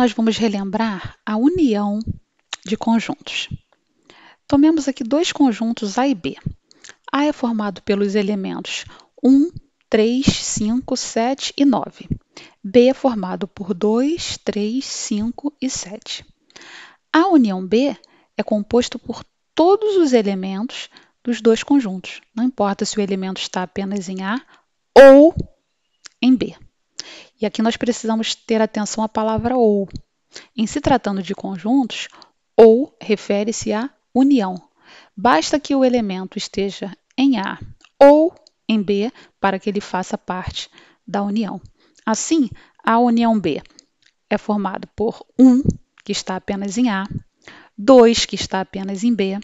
nós vamos relembrar a união de conjuntos. Tomemos aqui dois conjuntos A e B. A é formado pelos elementos 1, 3, 5, 7 e 9. B é formado por 2, 3, 5 e 7. A união B é composto por todos os elementos dos dois conjuntos, não importa se o elemento está apenas em A ou em B. E aqui nós precisamos ter atenção à palavra ou. Em se tratando de conjuntos, ou refere-se à união. Basta que o elemento esteja em A ou em B para que ele faça parte da união. Assim, a união B é formada por 1, que está apenas em A, 2, que está apenas em B,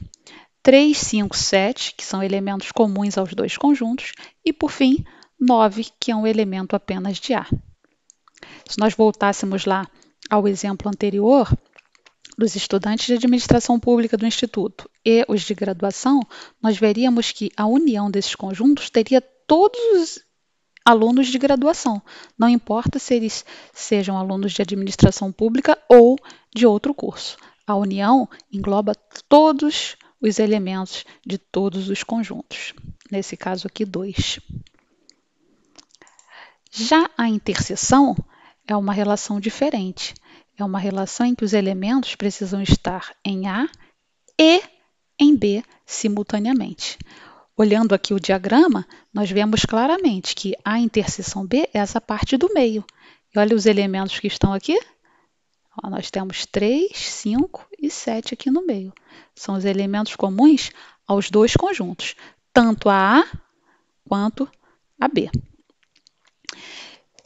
3, 5, 7, que são elementos comuns aos dois conjuntos, e, por fim, 9, que é um elemento apenas de A. Se nós voltássemos lá ao exemplo anterior, dos estudantes de administração pública do Instituto e os de graduação, nós veríamos que a união desses conjuntos teria todos os alunos de graduação, não importa se eles sejam alunos de administração pública ou de outro curso. A união engloba todos os elementos de todos os conjuntos, nesse caso aqui, dois. Já a interseção é uma relação diferente. É uma relação em que os elementos precisam estar em A e em B simultaneamente. Olhando aqui o diagrama, nós vemos claramente que a interseção B é essa parte do meio. E olha os elementos que estão aqui. Ó, nós temos 3, 5 e 7 aqui no meio. São os elementos comuns aos dois conjuntos, tanto a A quanto a B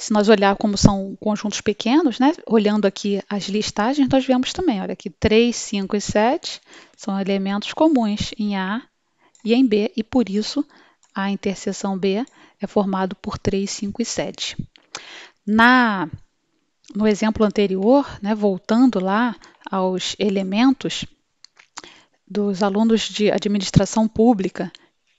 se nós olhar como são conjuntos pequenos, né, olhando aqui as listagens, nós vemos também, olha aqui, 3, 5 e 7 são elementos comuns em A e em B, e por isso a interseção B é formada por 3, 5 e 7. Na, no exemplo anterior, né, voltando lá aos elementos dos alunos de administração pública,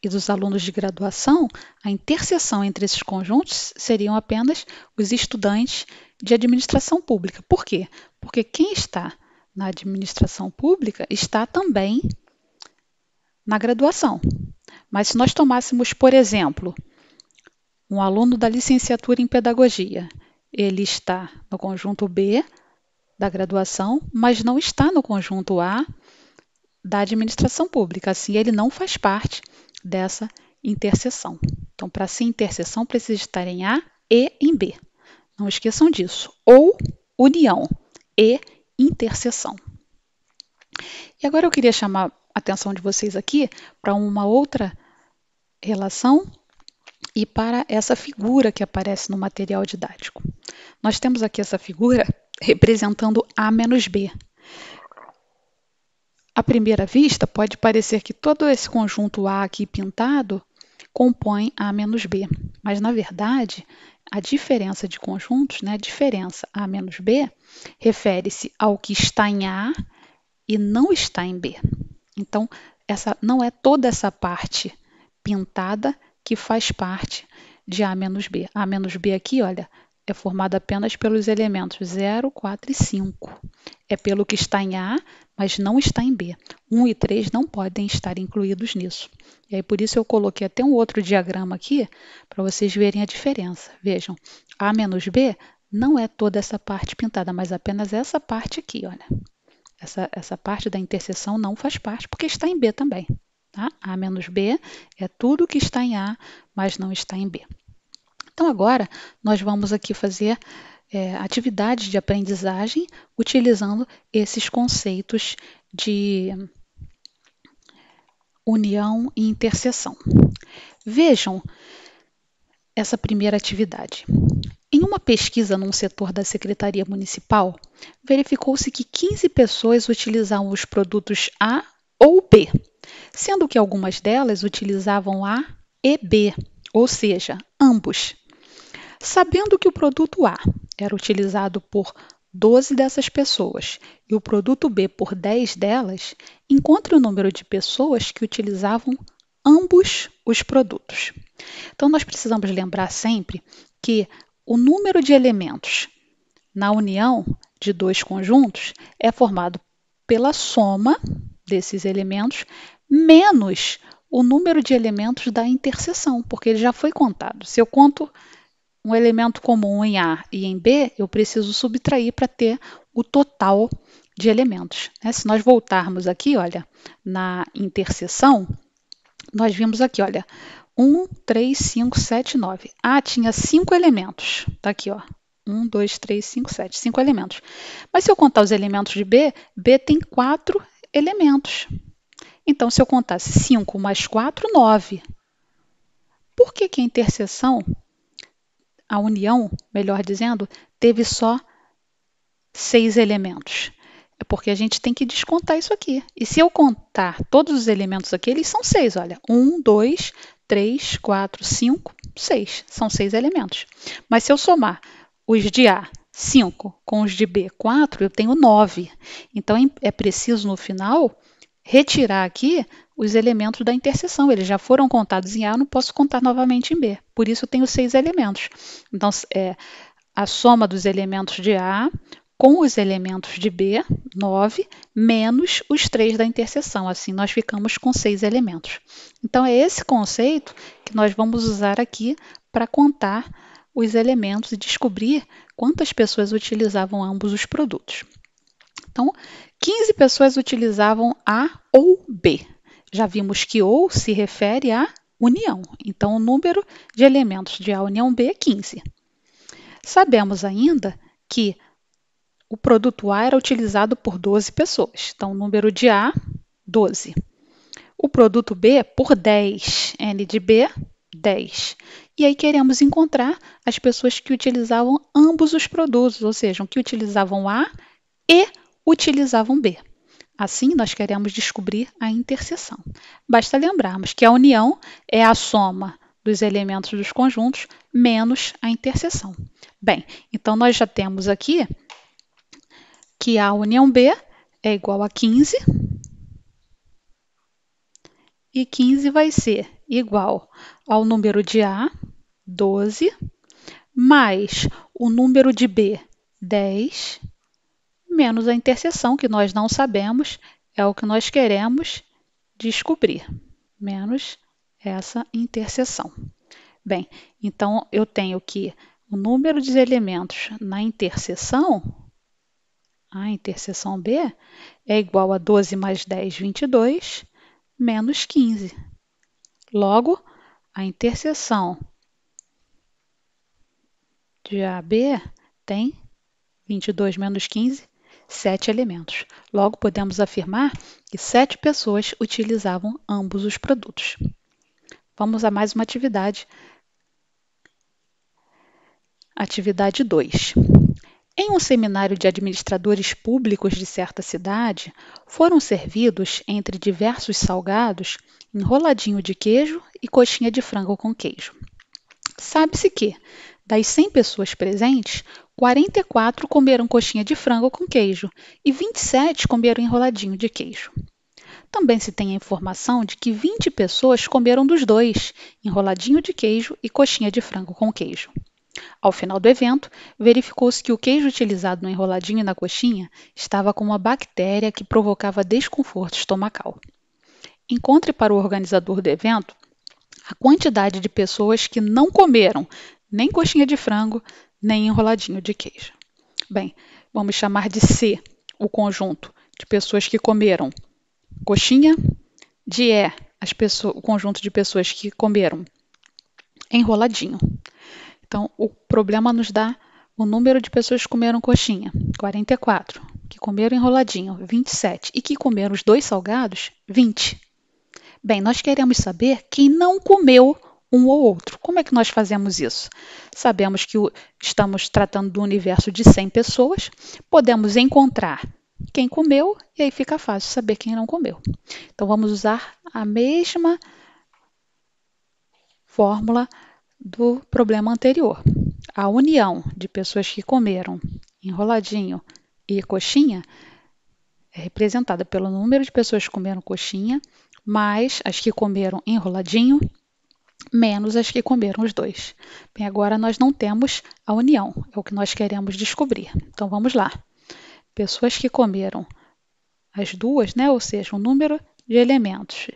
e dos alunos de graduação, a interseção entre esses conjuntos seriam apenas os estudantes de administração pública. Por quê? Porque quem está na administração pública está também na graduação. Mas se nós tomássemos, por exemplo, um aluno da licenciatura em pedagogia, ele está no conjunto B da graduação, mas não está no conjunto A da administração pública, assim ele não faz parte dessa interseção. Então, para ser interseção, precisa estar em A e em B. Não esqueçam disso. Ou união e interseção. E agora eu queria chamar a atenção de vocês aqui para uma outra relação e para essa figura que aparece no material didático. Nós temos aqui essa figura representando A menos B. À primeira vista, pode parecer que todo esse conjunto A aqui pintado compõe A menos B, mas na verdade, a diferença de conjuntos, né, a diferença A menos B, refere-se ao que está em A e não está em B. Então, essa não é toda essa parte pintada que faz parte de A menos B. A menos B aqui, olha, é formado apenas pelos elementos 0, 4 e 5. É pelo que está em A, mas não está em B. 1 e 3 não podem estar incluídos nisso. E aí, por isso, eu coloquei até um outro diagrama aqui para vocês verem a diferença. Vejam, A menos B não é toda essa parte pintada, mas apenas essa parte aqui, olha. Essa, essa parte da interseção não faz parte, porque está em B também. Tá? A menos B é tudo que está em A, mas não está em B. Então, agora nós vamos aqui fazer é, atividades de aprendizagem utilizando esses conceitos de união e interseção. Vejam essa primeira atividade. Em uma pesquisa num setor da Secretaria Municipal, verificou-se que 15 pessoas utilizavam os produtos A ou B, sendo que algumas delas utilizavam A e B, ou seja, ambos. Sabendo que o produto A era utilizado por 12 dessas pessoas e o produto B por 10 delas, encontre o número de pessoas que utilizavam ambos os produtos. Então, nós precisamos lembrar sempre que o número de elementos na união de dois conjuntos é formado pela soma desses elementos menos o número de elementos da interseção, porque ele já foi contado. Se eu conto um elemento comum em A e em B, eu preciso subtrair para ter o total de elementos. Né? Se nós voltarmos aqui, olha, na interseção, nós vimos aqui, olha, 1, 3, 5, 7, 9. A tinha 5 elementos. Está aqui, ó. 1, 2, 3, 5, 7. 5 elementos. Mas se eu contar os elementos de B, B tem 4 elementos. Então, se eu contasse 5 mais 4, 9. Por que, que a interseção a União, melhor dizendo, teve só seis elementos. É porque a gente tem que descontar isso aqui. E se eu contar todos os elementos aqui, eles são seis, olha. Um, dois, três, quatro, cinco, seis. São seis elementos. Mas se eu somar os de A, 5, com os de B, 4, eu tenho 9. Então, é preciso, no final, retirar aqui os elementos da interseção. Eles já foram contados em A, eu não posso contar novamente em B. Por isso, eu tenho seis elementos. Então, é a soma dos elementos de A com os elementos de B, 9, menos os três da interseção. Assim, nós ficamos com seis elementos. Então, é esse conceito que nós vamos usar aqui para contar os elementos e descobrir quantas pessoas utilizavam ambos os produtos. Então, 15 pessoas utilizavam A ou B. Já vimos que ou se refere à união, então o número de elementos de A união B é 15. Sabemos ainda que o produto A era utilizado por 12 pessoas, então o número de A, 12. O produto B é por 10, N de B, 10. E aí queremos encontrar as pessoas que utilizavam ambos os produtos, ou seja, que utilizavam A e utilizavam B. Assim, nós queremos descobrir a interseção. Basta lembrarmos que a união é a soma dos elementos dos conjuntos menos a interseção. Bem, então nós já temos aqui que a união B é igual a 15 e 15 vai ser igual ao número de A, 12, mais o número de B, 10, menos a interseção, que nós não sabemos, é o que nós queremos descobrir, menos essa interseção. Bem, então eu tenho que o número de elementos na interseção, a interseção B, é igual a 12 mais 10, 22, menos 15. Logo, a interseção de AB tem 22 menos 15, sete elementos. Logo, podemos afirmar que sete pessoas utilizavam ambos os produtos. Vamos a mais uma atividade. Atividade 2. Em um seminário de administradores públicos de certa cidade, foram servidos, entre diversos salgados, enroladinho de queijo e coxinha de frango com queijo. Sabe-se que, das 100 pessoas presentes, 44 comeram coxinha de frango com queijo e 27 comeram enroladinho de queijo. Também se tem a informação de que 20 pessoas comeram dos dois, enroladinho de queijo e coxinha de frango com queijo. Ao final do evento, verificou-se que o queijo utilizado no enroladinho e na coxinha estava com uma bactéria que provocava desconforto estomacal. Encontre para o organizador do evento a quantidade de pessoas que não comeram nem coxinha de frango, nem enroladinho de queijo. Bem, vamos chamar de C o conjunto de pessoas que comeram coxinha, de E pessoas, o conjunto de pessoas que comeram enroladinho. Então, o problema nos dá o número de pessoas que comeram coxinha, 44, que comeram enroladinho, 27, e que comeram os dois salgados, 20. Bem, nós queremos saber quem não comeu um ou outro. Como é que nós fazemos isso? Sabemos que estamos tratando do universo de 100 pessoas, podemos encontrar quem comeu e aí fica fácil saber quem não comeu. Então vamos usar a mesma fórmula do problema anterior. A união de pessoas que comeram enroladinho e coxinha é representada pelo número de pessoas que comeram coxinha mais as que comeram enroladinho menos as que comeram os dois. Bem, agora nós não temos a união, é o que nós queremos descobrir. Então vamos lá. Pessoas que comeram as duas, né? Ou seja, o número de elementos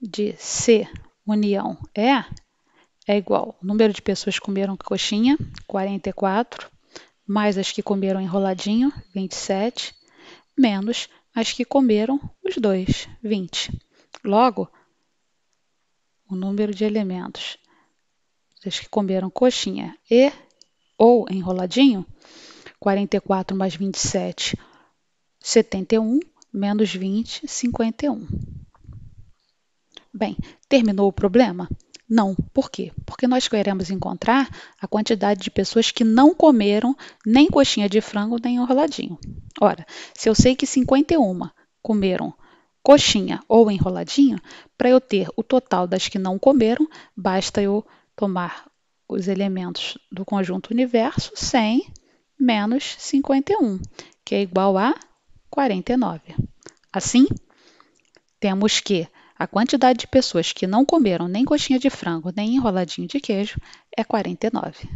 de C união E é igual ao número de pessoas que comeram coxinha, 44, mais as que comeram enroladinho, 27, menos as que comeram os dois, 20. Logo, o número de elementos vocês que comeram coxinha e ou enroladinho, 44 mais 27, 71, menos 20, 51. Bem, terminou o problema? Não. Por quê? Porque nós queremos encontrar a quantidade de pessoas que não comeram nem coxinha de frango nem enroladinho. Ora, se eu sei que 51 comeram coxinha ou enroladinho, para eu ter o total das que não comeram, basta eu tomar os elementos do conjunto universo, 100 menos 51, que é igual a 49. Assim, temos que a quantidade de pessoas que não comeram nem coxinha de frango, nem enroladinho de queijo é 49.